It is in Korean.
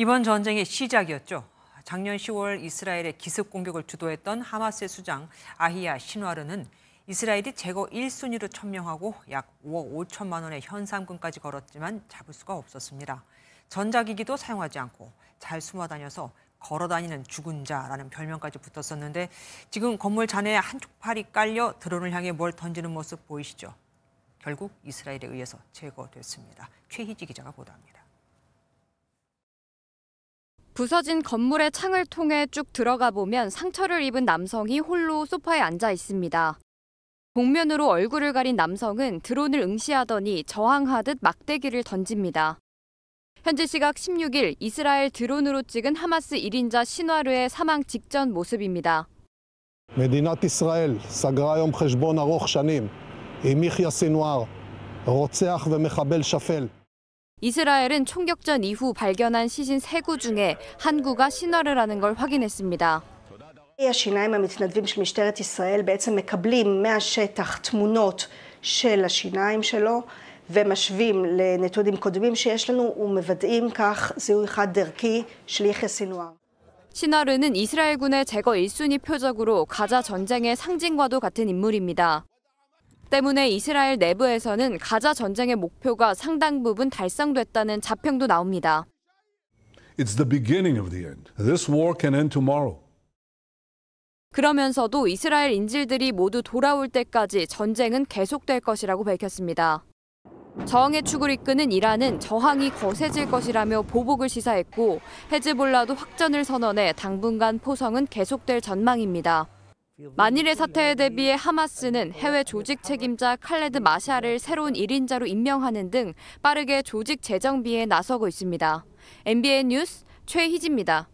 이번 전쟁의 시작이었죠. 작년 10월 이스라엘의 기습 공격을 주도했던 하마스의 수장 아히야 신화르는 이스라엘이 제거 1순위로 천명하고 약 5억 5천만 원의 현상금까지 걸었지만 잡을 수가 없었습니다. 전자기기도 사용하지 않고 잘 숨어 다녀서 걸어다니는 죽은 자라는 별명까지 붙었었는데 지금 건물 잔해에 한쪽 팔이 깔려 드론을 향해 뭘 던지는 모습 보이시죠? 결국 이스라엘에 의해서 제거됐습니다. 최희지 기자가 보도합니다. 부서진 건물의 창을 통해 쭉 들어가 보면 상처를 입은 남성이 홀로 소파에 앉아 있습니다. 복면으로 얼굴을 가린 남성은 드론을 응시하더니 저항하듯 막대기를 던집니다. 현지 시각 16일 이스라엘 드론으로 찍은 하마스 1인자 신화르의 사망 직전 모습입니다. 이스라엘은 총격전 이후 발견한 시신 3구 중에 한 구가 신화를 하는 걸 확인했습니다. השיניים המתנדבים של משטרת ישראל בעצם מקבלים מהשטח תמונות של השיניים שלו ומשווים לנתונים קודמים שיש לנו ומוודאים כך זיהוי חד-ערכי של יחיא סינואר. 신하르는 이스라엘군의 제거 1순위 표적으로 가자 전쟁의 상징과도 같은 인물입니다. 때문에 이스라엘 내부에서는 가자 전쟁의 목표가 상당 부분 달성됐다는 자평도 나옵니다. It's the beginning of the end. This war can end tomorrow. 그러면서도 이스라엘 인질들이 모두 돌아올 때까지 전쟁은 계속될 것이라고 밝혔습니다. 저항의 축을 이끄는 이란은 저항이 거세질 것이라며 보복을 시사했고 헤즈볼라도 확전을 선언해 당분간 포성은 계속될 전망입니다. 만일의 사태에 대비해 하마스는 해외 조직 책임자 칼레드 마샬을 새로운 1인자로 임명하는 등 빠르게 조직 재정비에 나서고 있습니다. MBN 뉴스 최희지입니다.